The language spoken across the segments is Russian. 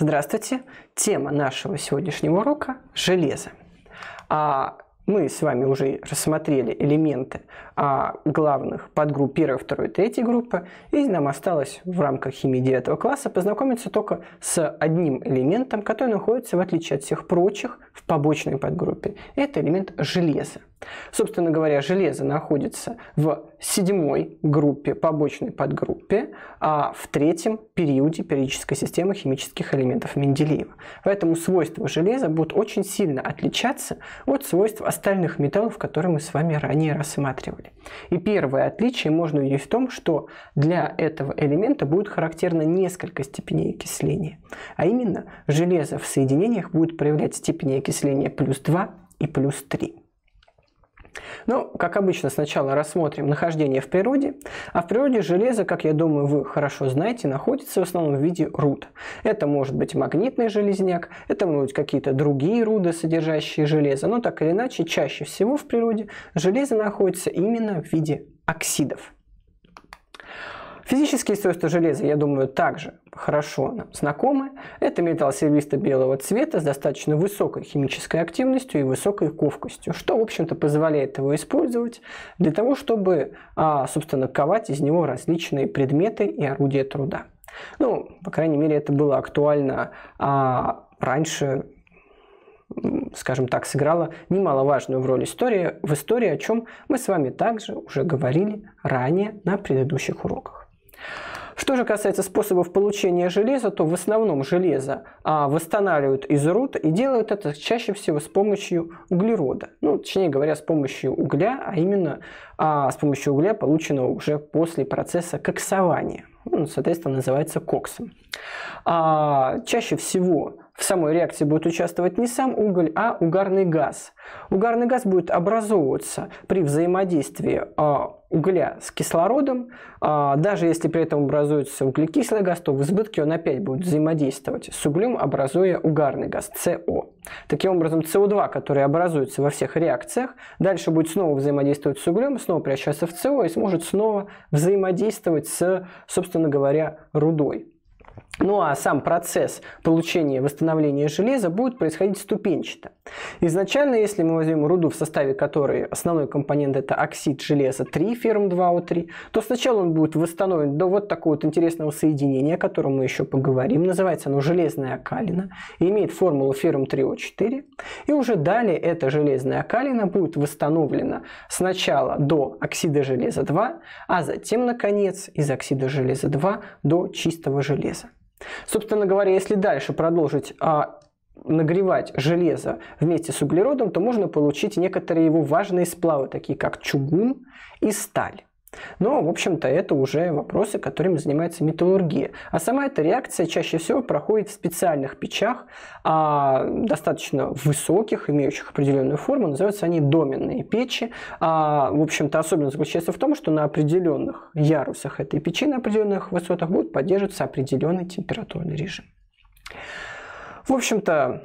Здравствуйте! Тема нашего сегодняшнего урока – железо. А мы с вами уже рассмотрели элементы а, главных подгрупп 1, 2, 3 группы, и нам осталось в рамках химии 9 класса познакомиться только с одним элементом, который находится, в отличие от всех прочих, в побочной подгруппе. Это элемент железа. Собственно говоря, железо находится в седьмой группе, побочной подгруппе, а в третьем периоде периодической системы химических элементов Менделеева. Поэтому свойства железа будут очень сильно отличаться от свойств остальных металлов, которые мы с вами ранее рассматривали. И первое отличие можно увидеть в том, что для этого элемента будет характерно несколько степеней окисления. А именно, железо в соединениях будет проявлять степени окисления плюс 2 и плюс 3. Ну, как обычно, сначала рассмотрим нахождение в природе. А в природе железо, как я думаю, вы хорошо знаете, находится в основном в виде руд. Это может быть магнитный железняк, это могут быть какие-то другие руды, содержащие железо. Но так или иначе, чаще всего в природе железо находится именно в виде оксидов. Физические свойства железа, я думаю, также хорошо нам знакомы. Это металл серебристо-белого цвета с достаточно высокой химической активностью и высокой ковкостью, что, в общем-то, позволяет его использовать для того, чтобы, а, собственно, ковать из него различные предметы и орудия труда. Ну, по крайней мере, это было актуально а, раньше, скажем так, сыграла немаловажную в роль история, в истории, о чем мы с вами также уже говорили ранее на предыдущих уроках. Что же касается способов получения железа, то в основном железо а, восстанавливают из руд и делают это чаще всего с помощью углерода. Ну, точнее говоря, с помощью угля, а именно а, с помощью угля, полученного уже после процесса коксования. Ну, соответственно, называется коксом. А, чаще всего в самой реакции будет участвовать не сам уголь, а угарный газ. Угарный газ будет образовываться при взаимодействии а, угля с кислородом, а, даже если при этом образуется углекислый газ, то в избытке он опять будет взаимодействовать с углем, образуя угарный газ СО. Таким образом, СО2, который образуется во всех реакциях, дальше будет снова взаимодействовать с углем, снова превращаться в СО и сможет снова взаимодействовать с, собственно говоря, рудой. Ну а сам процесс получения восстановления железа будет происходить ступенчато. Изначально, если мы возьмем руду, в составе которой основной компонент это оксид железа 3, ферм 2О3, то сначала он будет восстановлен до вот такого вот интересного соединения, о котором мы еще поговорим. Называется оно железная окалина, и имеет формулу ферм 3О4. И уже далее эта железная окалина будет восстановлена сначала до оксида железа 2, а затем, наконец, из оксида железа 2 до чистого железа. Собственно говоря, если дальше продолжить а, нагревать железо вместе с углеродом, то можно получить некоторые его важные сплавы, такие как чугун и сталь. Но, в общем-то, это уже вопросы, которыми занимается металлургия. А сама эта реакция чаще всего проходит в специальных печах, а, достаточно высоких, имеющих определенную форму, называются они доменные печи. А, в общем-то, особенность заключается в том, что на определенных ярусах этой печи, на определенных высотах будет поддерживаться определенный температурный режим. В общем-то,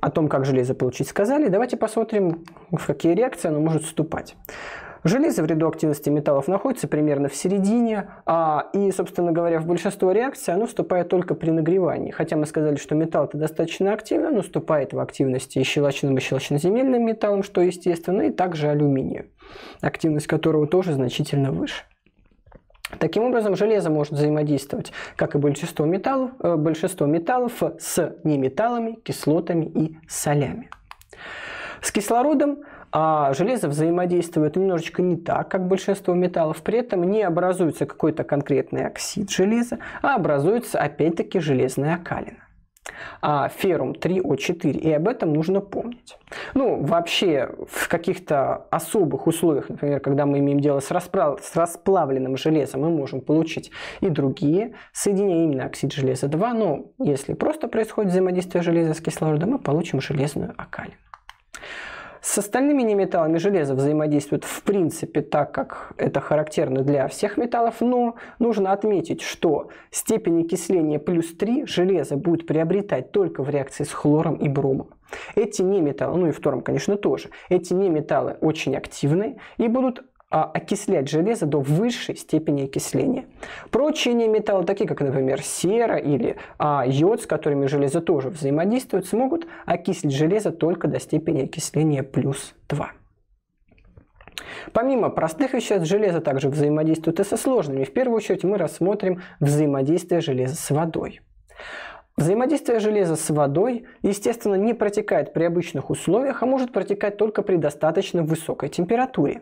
о том, как железо получить, сказали. Давайте посмотрим, в какие реакции оно может вступать. Железо в ряду активности металлов находится примерно в середине, а, и, собственно говоря, в большинство реакций оно вступает только при нагревании. Хотя мы сказали, что металл это достаточно активно, но вступает в активности и щелочным, и щелочноземельным металлом, что естественно, и также алюминию, активность которого тоже значительно выше. Таким образом, железо может взаимодействовать, как и большинство металлов, э, большинство металлов с неметаллами, кислотами и солями. С кислородом а железо взаимодействует немножечко не так, как большинство металлов. При этом не образуется какой-то конкретный оксид железа, а образуется опять-таки железная окалина. А феррум 3О4, и об этом нужно помнить. Ну, вообще, в каких-то особых условиях, например, когда мы имеем дело с, расплав... с расплавленным железом, мы можем получить и другие соединения, именно оксид железа 2, но если просто происходит взаимодействие железа с кислородом, мы получим железную окалину. С остальными неметаллами железо взаимодействует в принципе так, как это характерно для всех металлов, но нужно отметить, что степень окисления плюс 3 железо будет приобретать только в реакции с хлором и бромом. Эти неметаллы, ну и в втором, конечно, тоже, эти неметаллы очень активны и будут а, окислять железо до высшей степени окисления. Прочие металлы, такие как, например, сера или а, йод, с которыми железо тоже взаимодействует, смогут окислить железо только до степени окисления плюс 2. Помимо простых веществ, железо также взаимодействует и со сложными. В первую очередь мы рассмотрим взаимодействие железа с водой. Взаимодействие железа с водой, естественно, не протекает при обычных условиях, а может протекать только при достаточно высокой температуре.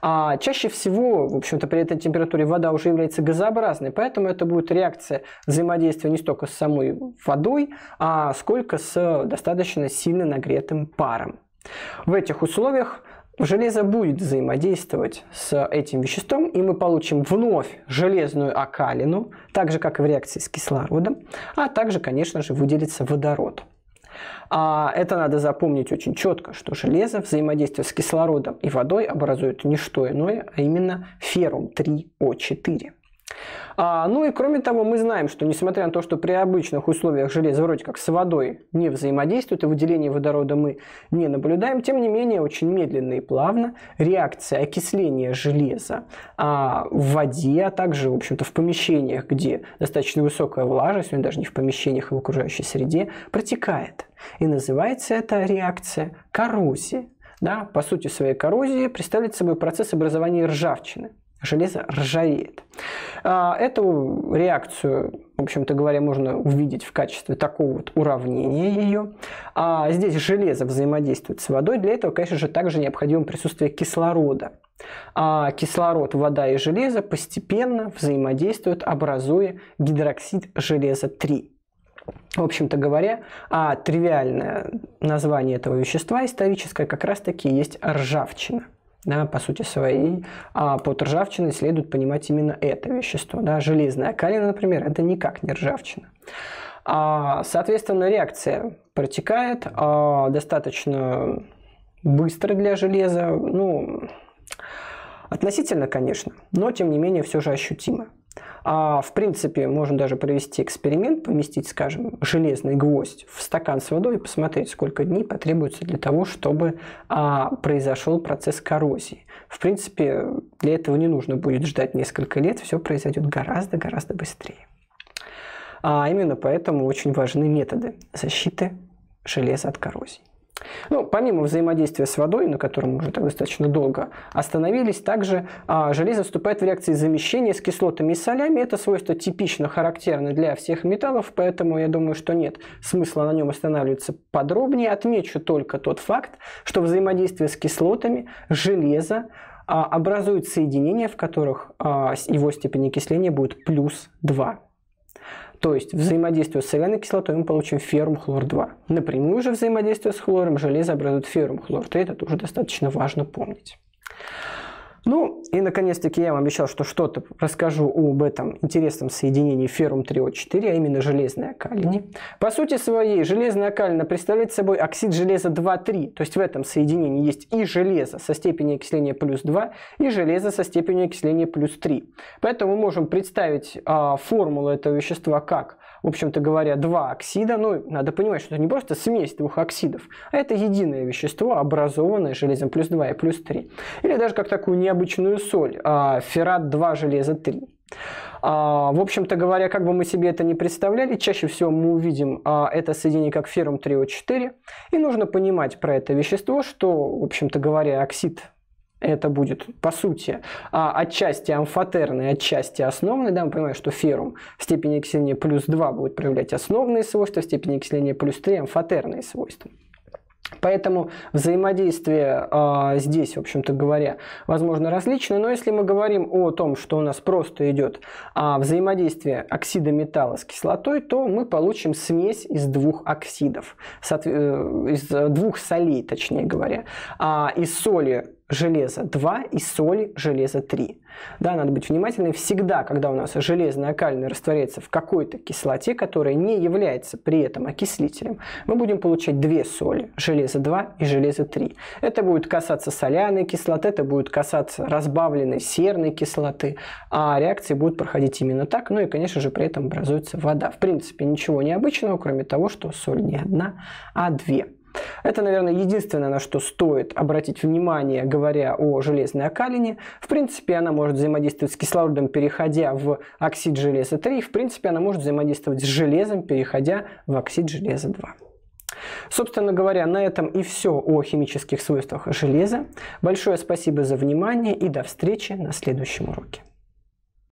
А чаще всего, в общем-то, при этой температуре вода уже является газообразной, поэтому это будет реакция взаимодействия не столько с самой водой, а сколько с достаточно сильно нагретым паром. В этих условиях Железо будет взаимодействовать с этим веществом, и мы получим вновь железную окалину, так же, как и в реакции с кислородом, а также, конечно же, выделится водород. А это надо запомнить очень четко, что железо взаимодействие с кислородом и водой образует не что иное, а именно феррум 3О4. А, ну и кроме того, мы знаем, что несмотря на то, что при обычных условиях железо вроде как с водой не взаимодействует, и выделение водорода мы не наблюдаем, тем не менее, очень медленно и плавно реакция окисления железа а, в воде, а также, в общем-то, в помещениях, где достаточно высокая влажность, ну даже не в помещениях, а в окружающей среде, протекает. И называется эта реакция коррозией. Да, по сути своей коррозии представляет собой процесс образования ржавчины железо ржавеет. А, эту реакцию, в общем-то говоря, можно увидеть в качестве такого вот уравнения ее. А здесь железо взаимодействует с водой. Для этого, конечно же, также необходимо присутствие кислорода. А кислород, вода и железо постепенно взаимодействуют, образуя гидроксид железа 3. В общем-то говоря, а тривиальное название этого вещества историческое как раз-таки есть ржавчина да, по сути своей, а под ржавчиной следует понимать именно это вещество. Да. Железная калина, например, это никак не ржавчина. А, соответственно, реакция протекает а, достаточно быстро для железа, ну, относительно, конечно, но тем не менее все же ощутимо. А в принципе, можно даже провести эксперимент, поместить, скажем, железный гвоздь в стакан с водой и посмотреть, сколько дней потребуется для того, чтобы а, произошел процесс коррозии. В принципе, для этого не нужно будет ждать несколько лет, все произойдет гораздо-гораздо быстрее. А именно поэтому очень важны методы защиты железа от коррозии. Ну, помимо взаимодействия с водой, на котором мы уже так достаточно долго остановились, также а, железо вступает в реакции замещения с кислотами и солями. Это свойство типично характерно для всех металлов, поэтому я думаю, что нет смысла на нем останавливаться подробнее. Отмечу только тот факт, что взаимодействие с кислотами железо а, образует соединения, в которых а, его степень окисления будет плюс 2. То есть взаимодействуя с соляной кислотой мы получим феррум хлор-2. Напрямую же взаимодействие с хлором железо образует феррум хлор-3, это тоже достаточно важно помнить. Ну, и наконец-таки я вам обещал, что что-то расскажу об этом интересном соединении феррум 3О4, а именно железной окалины. По сути своей, железная окалина представляет собой оксид железа 2,3, то есть в этом соединении есть и железо со степенью окисления плюс 2, и железо со степенью окисления плюс 3. Поэтому мы можем представить а, формулу этого вещества как – в общем-то говоря, два оксида. Ну, надо понимать, что это не просто смесь двух оксидов, а это единое вещество, образованное железом плюс 2 и плюс 3. Или даже как такую необычную соль, а, феррат 2, железо 3. А, в общем-то говоря, как бы мы себе это не представляли, чаще всего мы увидим а, это соединение как феррум 3О4. И нужно понимать про это вещество, что, в общем-то говоря, оксид это будет, по сути, а отчасти амфотерный, отчасти основный. Да, мы понимаем, что феррум в степени окисления плюс 2 будет проявлять основные свойства, в степени окисления плюс 3 амфотерные свойства. Поэтому взаимодействие э, здесь, в общем-то говоря, возможно различное. Но если мы говорим о том, что у нас просто идет э, взаимодействие оксида металла с кислотой, то мы получим смесь из двух оксидов, э, из двух солей, точнее говоря. А из соли железа 2 и соли железа 3. Да, надо быть внимательным. Всегда, когда у нас железное кальное растворяется в какой-то кислоте, которая не является при этом окислителем, мы будем получать две соли, железо 2 и железо 3. Это будет касаться соляной кислоты, это будет касаться разбавленной серной кислоты, а реакции будут проходить именно так. Ну и, конечно же, при этом образуется вода. В принципе, ничего необычного, кроме того, что соль не одна, а две. Это, наверное, единственное, на что стоит обратить внимание, говоря о железной окалине. В принципе, она может взаимодействовать с кислородом, переходя в оксид железа 3. В принципе, она может взаимодействовать с железом, переходя в оксид железа 2. Собственно говоря, на этом и все о химических свойствах железа. Большое спасибо за внимание и до встречи на следующем уроке.